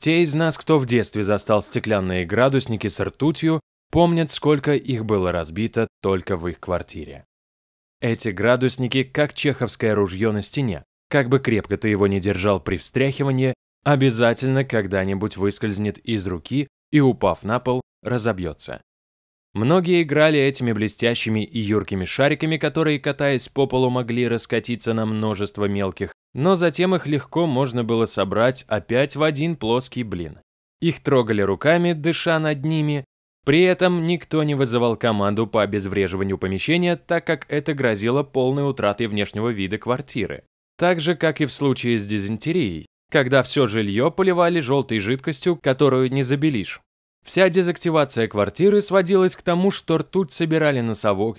Те из нас, кто в детстве застал стеклянные градусники с ртутью, помнят, сколько их было разбито только в их квартире. Эти градусники, как чеховское ружье на стене, как бы крепко ты его не держал при встряхивании, обязательно когда-нибудь выскользнет из руки и, упав на пол, разобьется. Многие играли этими блестящими и юркими шариками, которые, катаясь по полу, могли раскатиться на множество мелких но затем их легко можно было собрать опять в один плоский блин. Их трогали руками, дыша над ними, при этом никто не вызывал команду по обезвреживанию помещения, так как это грозило полной утратой внешнего вида квартиры. Так же, как и в случае с дизентерией, когда все жилье поливали желтой жидкостью, которую не забелишь. Вся дезактивация квартиры сводилась к тому, что ртуть собирали на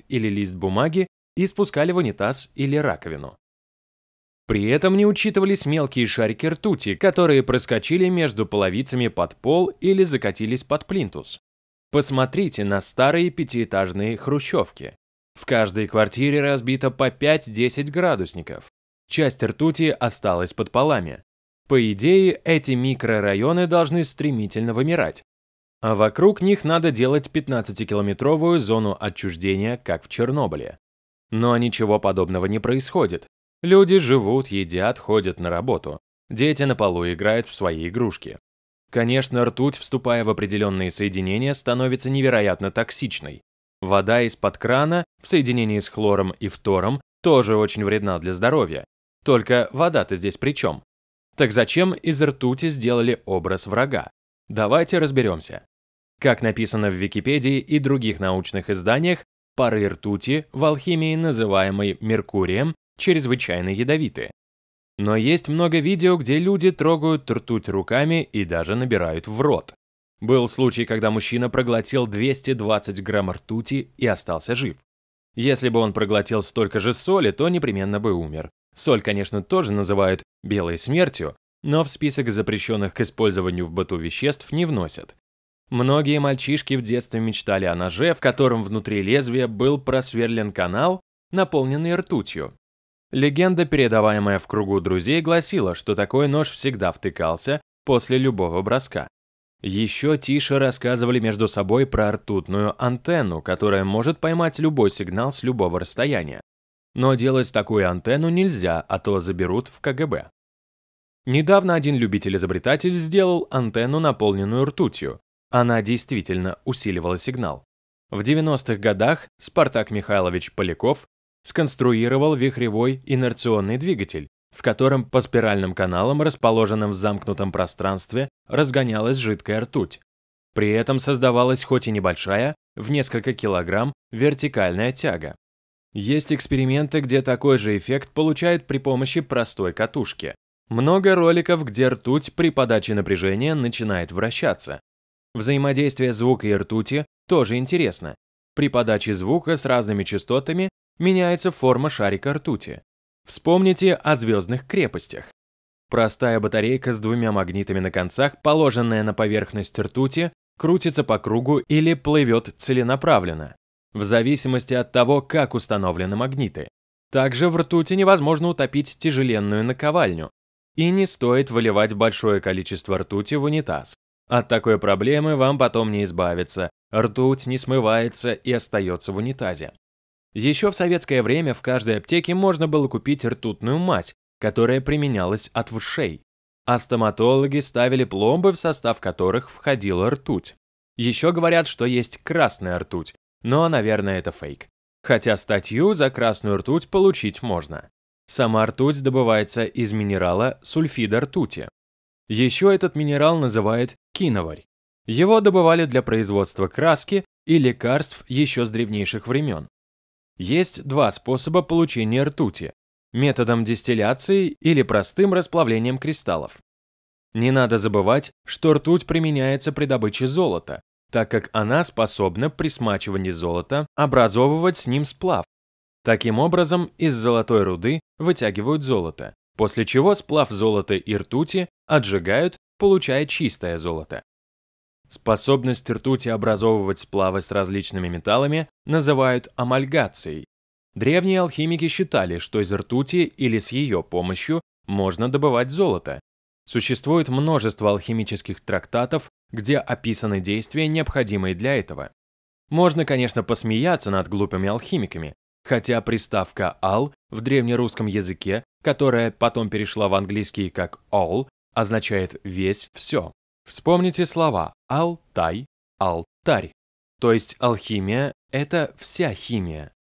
или лист бумаги и спускали в унитаз или раковину. При этом не учитывались мелкие шарики ртути, которые проскочили между половицами под пол или закатились под плинтус. Посмотрите на старые пятиэтажные хрущевки. В каждой квартире разбито по 5-10 градусников. Часть ртути осталась под полами. По идее, эти микрорайоны должны стремительно вымирать. А вокруг них надо делать 15-километровую зону отчуждения, как в Чернобыле. Но ничего подобного не происходит. Люди живут, едят, ходят на работу. Дети на полу играют в свои игрушки. Конечно, ртуть, вступая в определенные соединения, становится невероятно токсичной. Вода из-под крана в соединении с хлором и фтором тоже очень вредна для здоровья. Только вода-то здесь при чем? Так зачем из ртути сделали образ врага? Давайте разберемся. Как написано в Википедии и других научных изданиях, пары ртути в алхимии, называемой меркурием, чрезвычайно ядовиты. Но есть много видео, где люди трогают ртуть руками и даже набирают в рот. Был случай, когда мужчина проглотил 220 грамм ртути и остался жив. Если бы он проглотил столько же соли, то непременно бы умер. Соль, конечно, тоже называют «белой смертью», но в список запрещенных к использованию в быту веществ не вносят. Многие мальчишки в детстве мечтали о ноже, в котором внутри лезвия был просверлен канал, наполненный ртутью, Легенда, передаваемая в кругу друзей, гласила, что такой нож всегда втыкался после любого броска. Еще тише рассказывали между собой про ртутную антенну, которая может поймать любой сигнал с любого расстояния. Но делать такую антенну нельзя, а то заберут в КГБ. Недавно один любитель-изобретатель сделал антенну, наполненную ртутью. Она действительно усиливала сигнал. В 90-х годах Спартак Михайлович Поляков сконструировал вихревой инерционный двигатель, в котором по спиральным каналам, расположенным в замкнутом пространстве, разгонялась жидкая ртуть. При этом создавалась хоть и небольшая, в несколько килограмм, вертикальная тяга. Есть эксперименты, где такой же эффект получают при помощи простой катушки. Много роликов, где ртуть при подаче напряжения начинает вращаться. Взаимодействие звука и ртути тоже интересно, при подаче звука с разными частотами меняется форма шарика ртути. Вспомните о звездных крепостях. Простая батарейка с двумя магнитами на концах, положенная на поверхность ртути, крутится по кругу или плывет целенаправленно, в зависимости от того, как установлены магниты. Также в ртути невозможно утопить тяжеленную наковальню, и не стоит выливать большое количество ртути в унитаз. От такой проблемы вам потом не избавиться, Ртуть не смывается и остается в унитазе. Еще в советское время в каждой аптеке можно было купить ртутную мазь, которая применялась от вшей. А стоматологи ставили пломбы, в состав которых входила ртуть. Еще говорят, что есть красная ртуть, но, наверное, это фейк. Хотя статью за красную ртуть получить можно. Сама ртуть добывается из минерала сульфида ртути. Еще этот минерал называют киноварь. Его добывали для производства краски и лекарств еще с древнейших времен. Есть два способа получения ртути – методом дистилляции или простым расплавлением кристаллов. Не надо забывать, что ртуть применяется при добыче золота, так как она способна при смачивании золота образовывать с ним сплав. Таким образом, из золотой руды вытягивают золото, после чего сплав золота и ртути отжигают, получая чистое золото. Способность ртути образовывать сплавы с различными металлами называют амальгацией. Древние алхимики считали, что из ртути или с ее помощью можно добывать золото. Существует множество алхимических трактатов, где описаны действия, необходимые для этого. Можно, конечно, посмеяться над глупыми алхимиками, хотя приставка «ал» в древнерусском языке, которая потом перешла в английский как «all», означает «весь, все». Вспомните слова «алтай», «алтарь». То есть алхимия – это вся химия.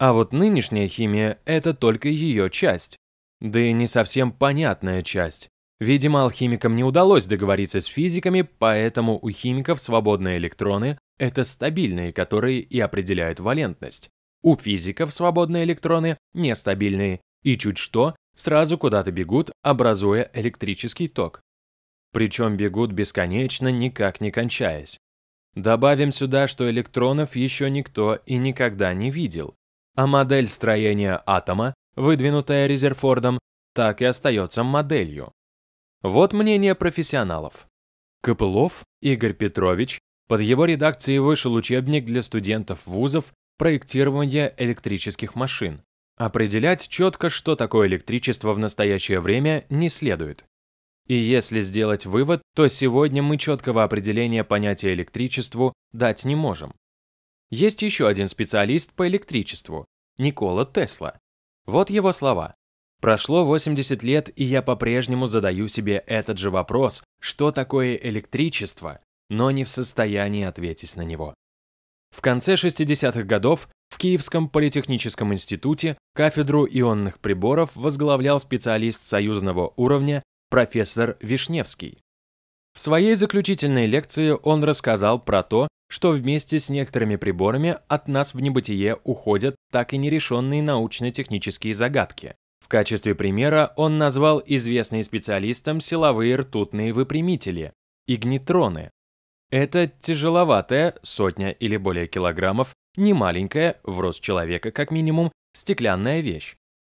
А вот нынешняя химия – это только ее часть. Да и не совсем понятная часть. Видимо, алхимикам не удалось договориться с физиками, поэтому у химиков свободные электроны – это стабильные, которые и определяют валентность. У физиков свободные электроны – нестабильные, и чуть что, сразу куда-то бегут, образуя электрический ток. Причем бегут бесконечно, никак не кончаясь. Добавим сюда, что электронов еще никто и никогда не видел, а модель строения атома, выдвинутая Резерфордом, так и остается моделью. Вот мнение профессионалов. Копылов Игорь Петрович, под его редакцией вышел учебник для студентов вузов проектирования электрических машин. Определять четко, что такое электричество в настоящее время, не следует. И если сделать вывод, то сегодня мы четкого определения понятия электричеству дать не можем. Есть еще один специалист по электричеству – Никола Тесла. Вот его слова. «Прошло 80 лет, и я по-прежнему задаю себе этот же вопрос, что такое электричество, но не в состоянии ответить на него». В конце 60-х годов в Киевском политехническом институте кафедру ионных приборов возглавлял специалист союзного уровня профессор Вишневский. В своей заключительной лекции он рассказал про то, что вместе с некоторыми приборами от нас в небытие уходят так и нерешенные научно-технические загадки. В качестве примера он назвал известные специалистам силовые ртутные выпрямители – игнитроны. Это тяжеловатая, сотня или более килограммов, немаленькая, в рост человека как минимум, стеклянная вещь.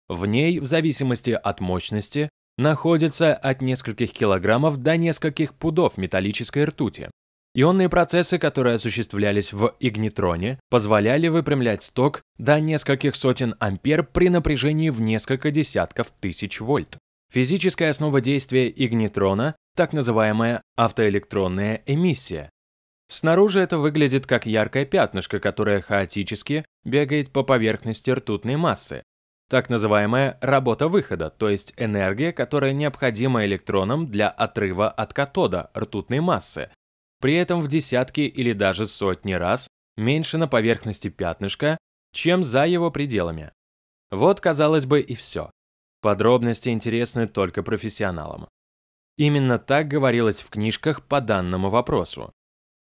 В ней, в зависимости от мощности, находится от нескольких килограммов до нескольких пудов металлической ртути. Ионные процессы, которые осуществлялись в игнитроне, позволяли выпрямлять сток до нескольких сотен ампер при напряжении в несколько десятков тысяч вольт. Физическая основа действия игнитрона – так называемая автоэлектронная эмиссия. Снаружи это выглядит как яркое пятнышко, которое хаотически бегает по поверхности ртутной массы, так называемая работа выхода, то есть энергия, которая необходима электронам для отрыва от катода ртутной массы, при этом в десятки или даже сотни раз меньше на поверхности пятнышка, чем за его пределами. Вот, казалось бы, и все. Подробности интересны только профессионалам. Именно так говорилось в книжках по данному вопросу.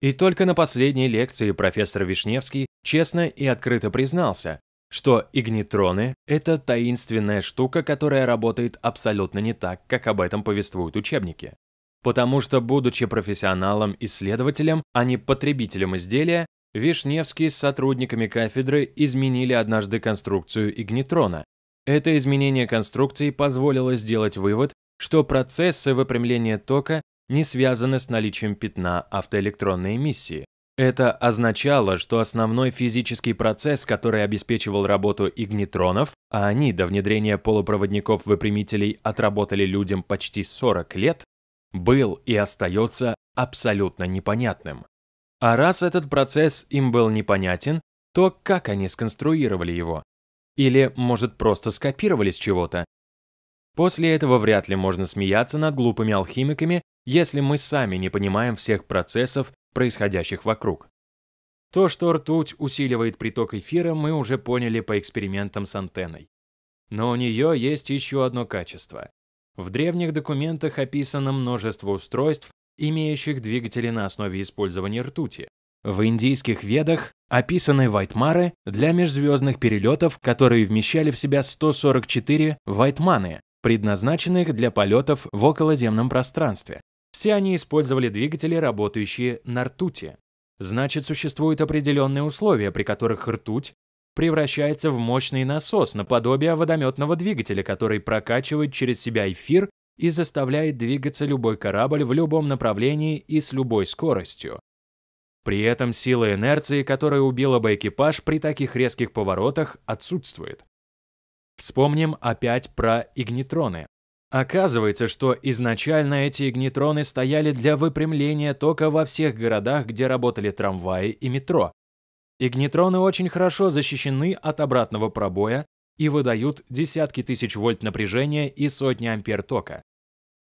И только на последней лекции профессор Вишневский честно и открыто признался, что игнитроны — это таинственная штука, которая работает абсолютно не так, как об этом повествуют учебники. Потому что, будучи профессионалом-исследователем, а не потребителем изделия, Вишневский с сотрудниками кафедры изменили однажды конструкцию игнитрона. Это изменение конструкции позволило сделать вывод, что процессы выпрямления тока не связаны с наличием пятна автоэлектронной эмиссии, это означало, что основной физический процесс, который обеспечивал работу игнитронов, а они до внедрения полупроводников-выпрямителей отработали людям почти 40 лет, был и остается абсолютно непонятным. А раз этот процесс им был непонятен, то как они сконструировали его? Или, может, просто скопировали с чего-то? После этого вряд ли можно смеяться над глупыми алхимиками, если мы сами не понимаем всех процессов происходящих вокруг. То, что ртуть усиливает приток эфира, мы уже поняли по экспериментам с антенной. Но у нее есть еще одно качество. В древних документах описано множество устройств, имеющих двигатели на основе использования ртути. В индийских ведах описаны вайтмары для межзвездных перелетов, которые вмещали в себя 144 вайтманы, предназначенных для полетов в околоземном пространстве. Все они использовали двигатели, работающие на ртути. Значит, существуют определенные условия, при которых ртуть превращается в мощный насос наподобие водометного двигателя, который прокачивает через себя эфир и заставляет двигаться любой корабль в любом направлении и с любой скоростью. При этом сила инерции, которая убила бы экипаж при таких резких поворотах, отсутствует. Вспомним опять про игнитроны. Оказывается, что изначально эти игнитроны стояли для выпрямления тока во всех городах, где работали трамваи и метро. Игнитроны очень хорошо защищены от обратного пробоя и выдают десятки тысяч вольт напряжения и сотни ампер тока.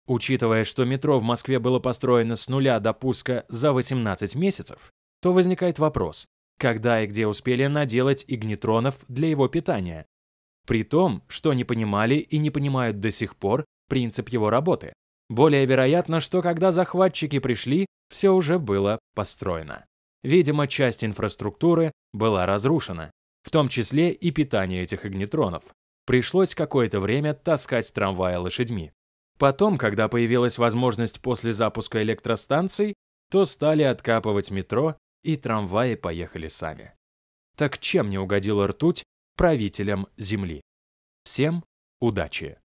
Учитывая, что метро в Москве было построено с нуля до пуска за 18 месяцев, то возникает вопрос, когда и где успели наделать игнитронов для его питания? При том, что не понимали и не понимают до сих пор, принцип его работы. Более вероятно, что когда захватчики пришли, все уже было построено. Видимо, часть инфраструктуры была разрушена, в том числе и питание этих огнетронов. Пришлось какое-то время таскать трамвая лошадьми. Потом, когда появилась возможность после запуска электростанций, то стали откапывать метро, и трамваи поехали сами. Так чем не угодила ртуть правителям Земли? Всем удачи!